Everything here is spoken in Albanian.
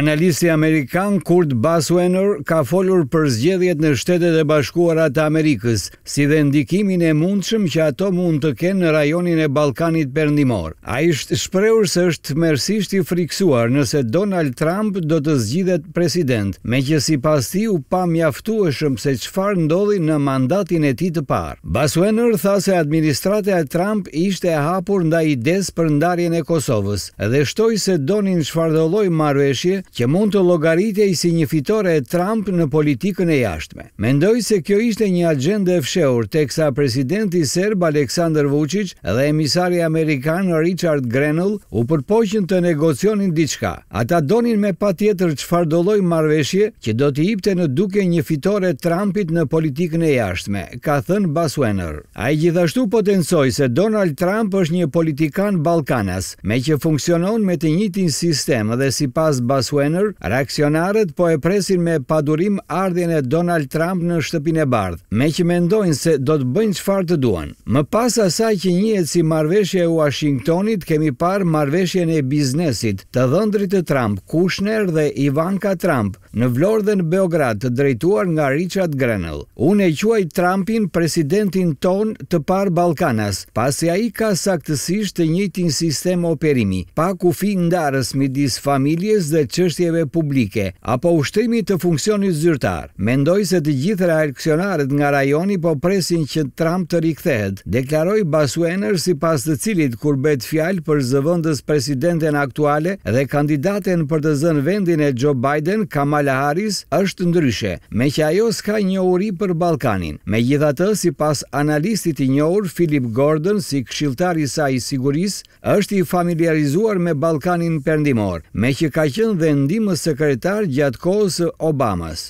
Analisti Amerikan Kurt Baswener ka folur për zgjedhjet në shtetet e bashkuara të Amerikës, si dhe ndikimin e mundshëm që ato mund të kenë në rajonin e Ballkanit Perëndimor. Ai është shprehur se është mersisht i friksuar nëse Donald Trump do të zgjidhet president, me që si pas ti u pa mjaftueshëm se qëfar ndodhi në mandatin e ti të parë. Baswener tha se administrate e Trump ishte e hapur nda ides për ndarjen e Kosovës, edhe shtoj se donin shfardoloj marveshje që mund të llogaritej si një fitore e Trump në politikën e jashtme. Mendoj se kjo ishte një agjende e fshehur teksa presidenti serb Aleksandar Vučić dhe emisari amerikan Richard Grenell u përpoqën të negocionin diçka. Ata donin me patjetër çfarë do lloj marrëveshje që do të jepte në dukje një fitore e Trumpit në politikën e jashtme, ka thënë Baswener. Ai gjithashtu potencoi se Donald Trump është një politikan ballkanas, me që funksionon me të njëjtin sistem dhe sipas Bas Wenner, reaksionarët po e presin me padurim ardhjën e Donald Trump në shtëpinë e bardhë, me që mendojnë se do të bëjnë që farë të duan. Më pas asaj që njët si marveshje e Washingtonit, kemi par marveshje e biznesit të dhëndrit të Trump, Kushner dhe Ivanka Trump në Vlorë dhe në Beograd të drejtuar nga Richard Grenell. Unë e quaj Trumpin presidentin ton të par Balkanas, pasi a i ka saktësisht të njëtin sistem operimi, pa ku fi ndarës midis familjes dhe qështë çështjeve publike apo ushtrimi të funksionit zyrtar. Mendoj se të gjithë reaksionarët nga rajoni po presin që Trump të rikthehet, deklaroi Basuener sipas të cilit kur bëhet fjalë për zëvendës presidenten aktuale dhe kandidaten për të zënë vendin e Joe Biden, Kamala Harris është ndryshe, me që ajo s'ka njohuri për Ballkanin. Megjithatë, sipas analistit i njohur Philip Gordon, si këshilltar i saj i sigurisë, është i familiarizuar me Ballkanin Perëndimor, me që ka qenë dhe ndimës sekretar gjatë kohës së Obamas